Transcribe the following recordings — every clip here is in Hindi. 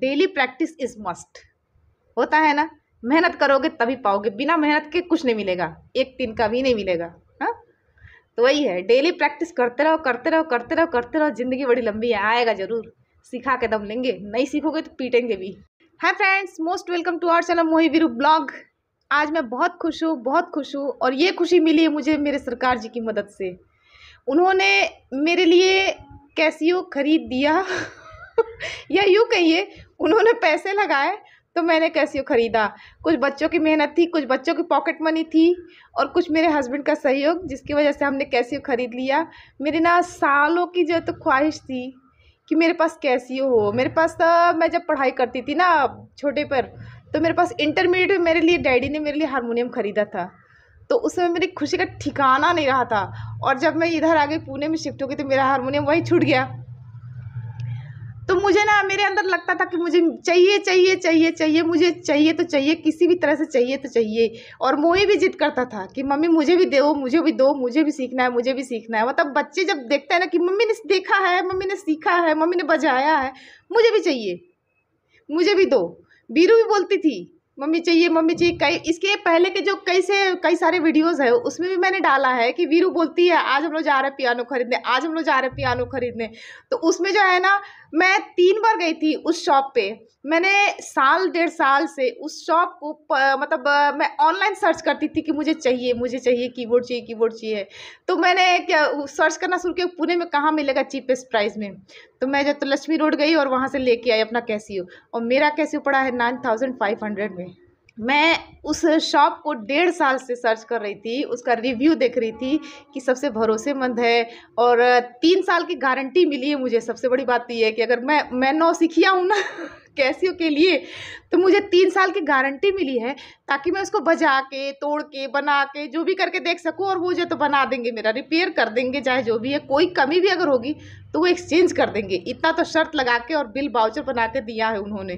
डेली प्रैक्टिस इज मस्ट होता है ना मेहनत करोगे तभी पाओगे बिना मेहनत के कुछ नहीं मिलेगा एक दिन का भी नहीं मिलेगा हाँ तो वही है डेली प्रैक्टिस करते रहो करते रहो करते रहो करते रहो जिंदगी बड़ी लंबी है आएगा जरूर सिखा के दम लेंगे नहीं सीखोगे तो पीटेंगे भी hi friends most welcome to our channel Mohi Veeru blog आज मैं बहुत खुश हूँ बहुत खुश हूँ और ये खुशी मिली है मुझे मेरे सरकार जी की मदद से उन्होंने मेरे लिए कैसीओ खरीद दिया या यूँ कहिए उन्होंने पैसे लगाए तो मैंने कैसे ख़रीदा कुछ बच्चों की मेहनत थी कुछ बच्चों की पॉकेट मनी थी और कुछ मेरे हस्बैंड का सहयोग जिसकी वजह से हमने कैसे ख़रीद लिया मेरी ना सालों की जो तो ख्वाहिश थी कि मेरे पास कैसियो हो मेरे पास तो, मैं जब पढ़ाई करती थी ना छोटे पर तो मेरे पास इंटरमीडिएट में मेरे लिए डैडी ने मेरे लिए हारमोनियम ख़रीदा था तो उस समय मेरी खुशी का ठिकाना नहीं रहा था और जब मैं इधर आ गई पुणे में शिफ्ट हो गई तो मेरा हारमोनियम वही छूट गया तो मुझे ना मेरे अंदर लगता था कि मुझे चाहिए चाहिए चाहिए चाहिए मुझे चाहिए तो चाहिए किसी भी तरह से चाहिए तो चाहिए और मोई भी जिद करता था कि मम्मी मुझे भी दो मुझे भी दो मुझे भी सीखना है मुझे भी सीखना है मतलब बच्चे जब देखते हैं ना कि मम्मी ने देखा है मम्मी ने सीखा है मम्मी ने बजाया है मुझे भी चाहिए मुझे भी दो बीरू भी बोलती थी मम्मी चाहिए मम्मी चाहिए कई इसके पहले के जो कई से कई सारे वीडियोस है उसमें भी मैंने डाला है कि वीरू बोलती है आज हम लोग जा रहे हैं पियानो खरीदने आज हम लोग जा रहे हैं पियानो खरीदने तो उसमें जो है ना मैं तीन बार गई थी उस शॉप पे मैंने साल डेढ़ साल से उस शॉप को मतलब मैं ऑनलाइन सर्च करती थी कि मुझे चाहिए मुझे चाहिए कीबोर्ड चाहिए कीबोर्ड चाहिए तो मैंने क्या सर्च करना शुरू किया पुणे में कहाँ मिलेगा चीपेस्ट प्राइस में तो मैं जब तो लक्ष्मी रोड गई और वहाँ से लेके आई अपना कैसीओ और मेरा कैसीओ पड़ा है नाइन थाउजेंड फाइव हंड्रेड में मैं उस शॉप को डेढ़ साल से सर्च कर रही थी उसका रिव्यू देख रही थी कि सबसे भरोसेमंद है और तीन साल की गारंटी मिली है मुझे सबसे बड़ी बात तो ये है कि अगर मैं मैं नौ सीखिया हूँ ना कैसियों के लिए तो मुझे तीन साल की गारंटी मिली है ताकि मैं उसको बजा के तोड़ के बना के जो भी करके देख सकूँ और वो जो तो बना देंगे मेरा रिपेयर कर देंगे चाहे जो भी है कोई कमी भी अगर होगी तो वो एक्सचेंज कर देंगे इतना तो शर्त लगा के और बिल बाउचर बना के दिया है उन्होंने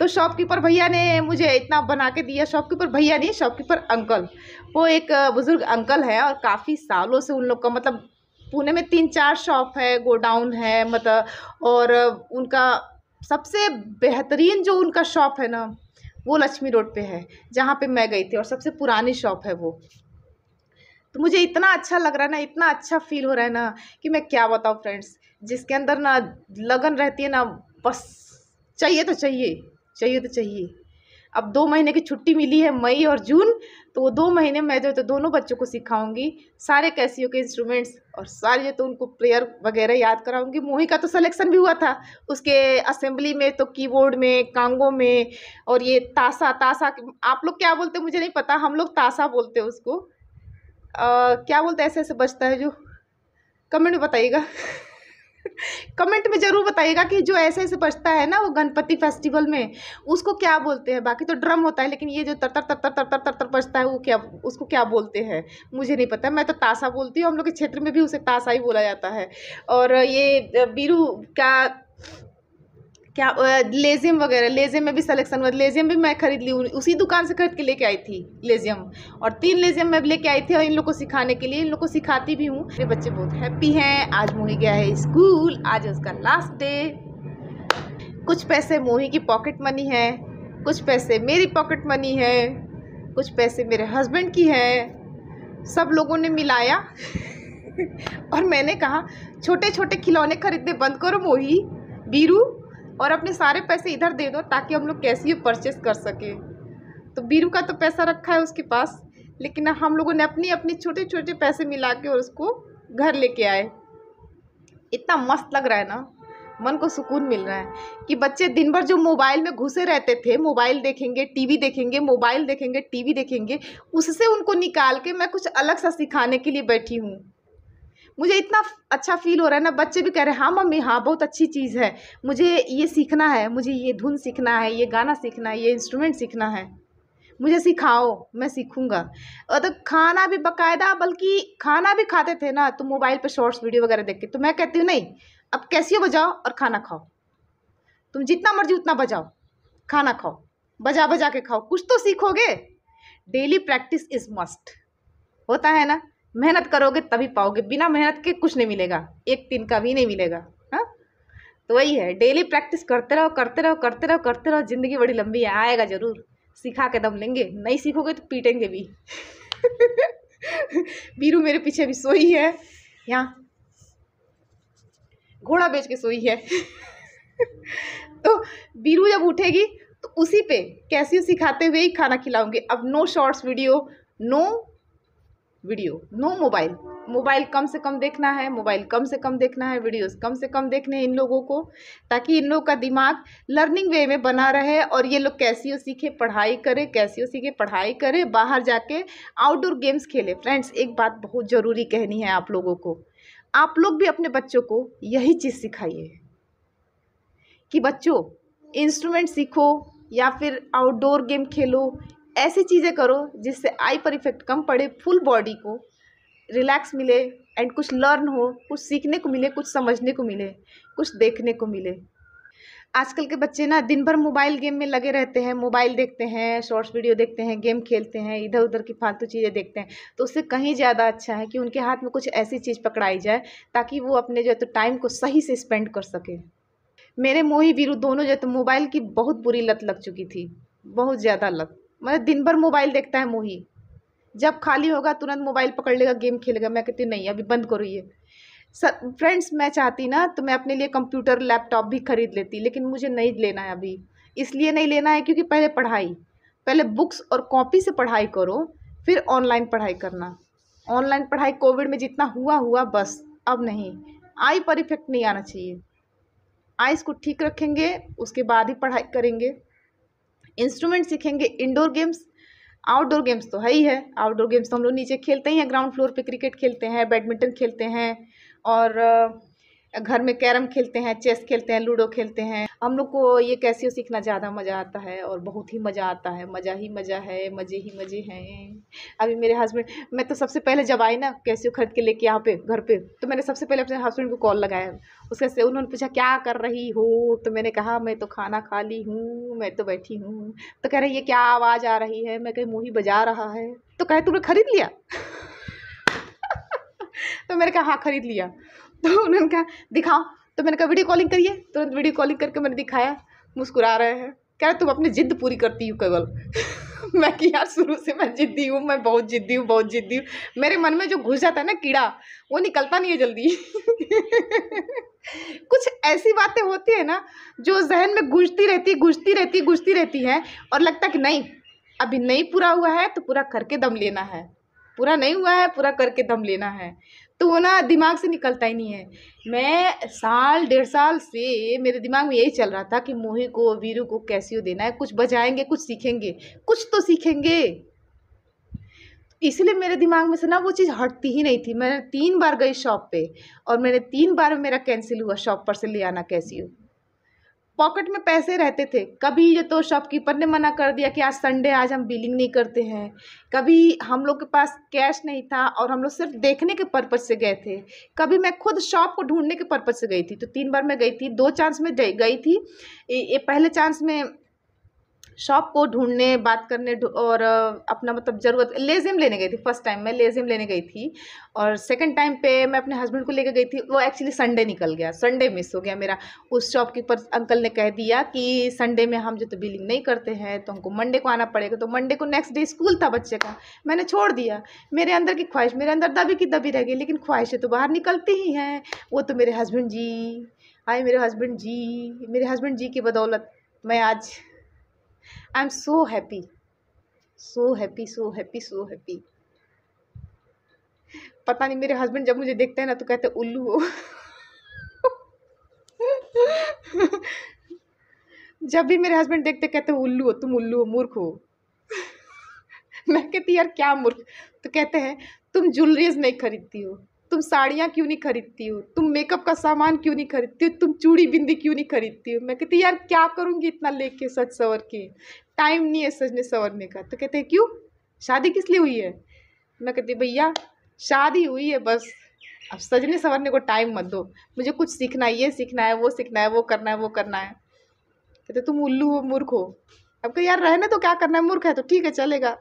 तो शॉपकीपर भैया ने मुझे इतना बना के दिया शॉपकीपर भैया नहीं शॉपकीपर अंकल वो एक बुज़ुर्ग अंकल है और काफ़ी सालों से उन लोग का मतलब पुणे में तीन चार शॉप है गोडाउन है मतलब और उनका सबसे बेहतरीन जो उनका शॉप है ना वो लक्ष्मी रोड पे है जहाँ पे मैं गई थी और सबसे पुरानी शॉप है वो तो मुझे इतना अच्छा लग रहा है ना इतना अच्छा फील हो रहा है ना कि मैं क्या बताऊँ फ्रेंड्स जिसके अंदर ना लगन रहती है ना बस चाहिए तो चाहिए चाहिए तो चाहिए अब दो महीने की छुट्टी मिली है मई और जून तो वो दो महीने मैं जो तो दोनों बच्चों को सिखाऊंगी सारे कैसीओ के इंस्ट्रूमेंट्स और सारे जो तो उनको प्रेयर वगैरह याद कराऊंगी मोही का तो सिलेक्शन भी हुआ था उसके असेंबली में तो कीबोर्ड में कांगो में और ये तासा तासा आप लोग क्या बोलते मुझे नहीं पता हम लोग तासा बोलते उसको आ, क्या बोलते ऐसे ऐसे बचता है जो कमेंट में बताइएगा कमेंट में ज़रूर बताइएगा कि जो ऐसे ऐसे बचता है ना वो गणपति फेस्टिवल में उसको क्या बोलते हैं बाकी तो ड्रम होता है लेकिन ये जो तर तर तर तर तर तर तर बचता है वो क्या उसको क्या बोलते हैं मुझे नहीं पता मैं तो ताशा बोलती हूँ हम लोग के क्षेत्र में भी उसे ताशा ही बोला जाता है और ये बीरू क्या क्या लेजियम वगैरह लेजियम में भी सिलेक्शन हुआ लेजियम भी मैं खरीद ली उसी दुकान से खरीद के लेके आई थी लेजियम और तीन लेजियम मैं लेके आई थी और इन लोग को सिखाने के लिए इन लोग को सिखाती भी हूँ मेरे बच्चे बहुत हैप्पी हैं आज मोही गया है स्कूल आज उसका लास्ट डे कुछ पैसे मोही की पॉकेट मनी है कुछ पैसे मेरी पॉकेट मनी है कुछ पैसे मेरे हस्बैंड की है सब लोगों ने मिलाया और मैंने कहा छोटे छोटे खिलौने खरीदने बंद करो मोही बीरू और अपने सारे पैसे इधर दे दो ताकि हम लोग ये परचेस कर सकें तो बीरू का तो पैसा रखा है उसके पास लेकिन हम लोगों ने अपनी अपने छोटे छोटे पैसे मिला के और उसको घर लेके आए इतना मस्त लग रहा है ना मन को सुकून मिल रहा है कि बच्चे दिन भर जो मोबाइल में घुसे रहते थे मोबाइल देखेंगे टीवी देखेंगे मोबाइल देखेंगे टीवी देखेंगे उससे उनको निकाल के मैं कुछ अलग सा सिखाने के लिए बैठी हूँ मुझे इतना अच्छा फील हो रहा है ना बच्चे भी कह रहे हैं हाँ मम्मी हाँ बहुत अच्छी चीज़ है मुझे ये सीखना है मुझे ये धुन सीखना है ये गाना सीखना है ये इंस्ट्रूमेंट सीखना है मुझे सिखाओ मैं सीखूंगा और तो खाना भी बकायदा बल्कि खाना भी खाते थे ना तो मोबाइल पे शॉर्ट्स वीडियो वगैरह देख के तो मैं कहती हूँ नहीं अब कैसियो बजाओ और खाना खाओ तुम जितना मर्जी उतना बजाओ खाना खाओ बजा बजा के खाओ कुछ तो सीखोगे डेली प्रैक्टिस इज मस्ट होता है ना मेहनत करोगे तभी पाओगे बिना मेहनत के कुछ नहीं मिलेगा एक दिन का भी नहीं मिलेगा हाँ तो वही है डेली प्रैक्टिस करते रहो करते रहो करते रहो करते रहो जिंदगी बड़ी लंबी है आएगा जरूर सिखा के दम लेंगे नहीं सीखोगे तो पीटेंगे भी बीरू मेरे पीछे भी सोई है यहाँ घोड़ा बेच के सोई है तो बीरू जब उठेगी तो उसी पे कैसी सिखाते हुए ही खाना खिलाऊंगी अब no shorts video no video no mobile mobile कम से कम देखना है मोबाइल कम से कम देखना है वीडियोस कम से कम देखने इन लोगों को ताकि इन लोग का दिमाग लर्निंग वे में बना रहे और ये लोग हो सीखे पढ़ाई करें हो सीखे पढ़ाई करें बाहर जाके आउटडोर गेम्स खेले फ्रेंड्स एक बात बहुत ज़रूरी कहनी है आप लोगों को आप लोग भी अपने बच्चों को यही चीज़ सिखाइए कि बच्चों इंस्ट्रूमेंट सीखो या फिर आउटडोर गेम खेलो ऐसी चीज़ें करो जिससे आई पर इफ़ेक्ट कम पड़े फुल बॉडी को रिलैक्स मिले एंड कुछ लर्न हो कुछ सीखने को मिले कुछ समझने को मिले कुछ देखने को मिले आजकल के बच्चे ना दिन भर मोबाइल गेम में लगे रहते हैं मोबाइल देखते हैं शॉर्ट्स वीडियो देखते हैं गेम खेलते हैं इधर उधर की फालतू चीज़ें देखते हैं तो उससे कहीं ज़्यादा अच्छा है कि उनके हाथ में कुछ ऐसी चीज़ पकड़ाई जाए ताकि वो अपने जो है तो टाइम को सही से स्पेंड कर सके मेरे मोही वीरू दोनों जो है तो मोबाइल की बहुत बुरी लत लग चुकी थी बहुत ज़्यादा लत मतलब दिन भर मोबाइल देखता है मोही जब खाली होगा तुरंत मोबाइल पकड़ लेगा गेम खेलेगा मैं कहती नहीं अभी बंद करो ये फ्रेंड्स मैं चाहती ना तो मैं अपने लिए कंप्यूटर लैपटॉप भी खरीद लेती लेकिन मुझे नहीं लेना है अभी इसलिए नहीं लेना है क्योंकि पहले पढ़ाई पहले बुक्स और कॉपी से पढ़ाई करो फिर ऑनलाइन पढ़ाई करना ऑनलाइन पढ़ाई कोविड में जितना हुआ हुआ बस अब नहीं आई पर इफेक्ट नहीं आना चाहिए आइस को ठीक रखेंगे उसके बाद ही पढ़ाई करेंगे इंस्ट्रूमेंट सीखेंगे इंडोर गेम्स आउटडोर गेम्स तो है ही है आउटडोर गेम्स तो हम लोग नीचे खेलते ही हैं ग्राउंड फ्लोर पे क्रिकेट खेलते हैं बैडमिंटन खेलते हैं और घर में कैरम खेलते हैं चेस खेलते हैं लूडो खेलते हैं हम लोग को ये कैसियो सीखना ज़्यादा मज़ा आता है और बहुत ही मज़ा आता है मज़ा ही मज़ा है मज़े ही मज़े हैं अभी मेरे हस्बैंड मैं तो सबसे पहले जब आई ना कैसियो खरीद के लेके यहाँ पे घर पे तो मैंने सबसे पहले अपने हस्बैंड को कॉल लगाया उसके से उन्होंने पूछा क्या कर रही हो तो मैंने कहा मैं तो खाना खा ली हूँ मैं तो बैठी हूँ तो कह रही ये क्या आवाज़ आ रही है मैं कहीं मुँह ही बजा रहा है तो कहे तुमने खरीद लिया तो मैंने कहा हाँ खरीद लिया तो उन्होंने कहा दिखाओ तो मैंने कहा वीडियो कॉलिंग करिए तुरंत वीडियो कॉलिंग करके मैंने दिखाया मुस्कुरा रहे हैं कह रहे तुम अपनी जिद पूरी करती हो केवल मैं कि यार शुरू से मैं जिद्दी हूँ मैं बहुत जिद्दी हूँ बहुत जिद्दी हूँ मेरे मन में जो घुस जाता है ना कीड़ा वो निकलता नहीं है जल्दी कुछ ऐसी बातें होती है ना जो जहन में घुसती रहती है घुसती रहती घुसती रहती है और लगता कि नहीं अभी नहीं पूरा हुआ है तो पूरा करके दम लेना है पूरा नहीं हुआ है पूरा करके दम लेना है तो वो ना दिमाग से निकलता ही नहीं है मैं साल डेढ़ साल से मेरे दिमाग में यही चल रहा था कि मोही को वीरू को कैसियो देना है कुछ बजाएंगे कुछ सीखेंगे कुछ तो सीखेंगे इसलिए मेरे दिमाग में से ना वो चीज़ हटती ही नहीं थी मैंने तीन बार गई शॉप पे और मैंने तीन बार मेरा कैंसिल हुआ शॉप पर से ले आना कैसी पॉकेट में पैसे रहते थे कभी ये तो शॉपकीपर ने मना कर दिया कि आज संडे आज हम बिलिंग नहीं करते हैं कभी हम लोग के पास कैश नहीं था और हम लोग सिर्फ देखने के पर्पज़ से गए थे कभी मैं खुद शॉप को ढूंढने के पर्पज़ से गई थी तो तीन बार मैं गई थी दो चांस में गई थी ये पहले चांस में शॉप को ढूंढने बात करने और अपना मतलब ज़रूरत लेजिम लेने गई थी फर्स्ट टाइम मैं लेजिम लेने गई थी और सेकंड टाइम पे मैं अपने हस्बैंड को लेकर गई थी वो एक्चुअली संडे निकल गया संडे मिस हो गया मेरा उस शॉप के ऊपर अंकल ने कह दिया कि संडे में हम जो तो बिलिंग नहीं करते हैं तो हमको मंडे को आना पड़ेगा तो मंडे को नेक्स्ट डे स्कूल था बच्चे का मैंने छोड़ दिया मेरे अंदर की ख्वाहिश मेरे अंदर दबी की दबी रह गई लेकिन ख्वाहिशें तो बाहर निकलती ही हैं वो तो मेरे हस्बैंड जी आए मेरे हस्बैंड जी मेरे हस्बैंड जी की बदौलत मैं आज I am so happy so happy so happy so happy पता नहीं मेरे हस्बैंड जब मुझे देखते हैं ना तो कहते उल्लू हो जब भी मेरे हस्बैंड देखते कहते उल्लू हो तुम उल्लू हो मूर्ख हो मैं कहती यार क्या मूर्ख तो कहते हैं तुम ज्वेलरीज नहीं खरीदती हो तुम साड़ियाँ क्यों नहीं खरीदती हो तुम मेकअप का सामान क्यों नहीं खरीदती हो तुम चूड़ी बिंदी क्यों नहीं खरीदती हो मैं कहती यार क्या करूँगी इतना लेके सच सवर के टाइम नहीं है सजने संवरने का तो कहते हैं क्यों शादी किस लिए हुई है मैं कहती भैया शादी हुई है बस अब सजने संवरने को टाइम मत दो मुझे कुछ सीखना है ये सीखना है वो सीखना है वो करना है वो करना है कहते तुम उल्लू हो मूर्ख हो अब यार रहने तो क्या करना है मूर्ख है तो ठीक है चलेगा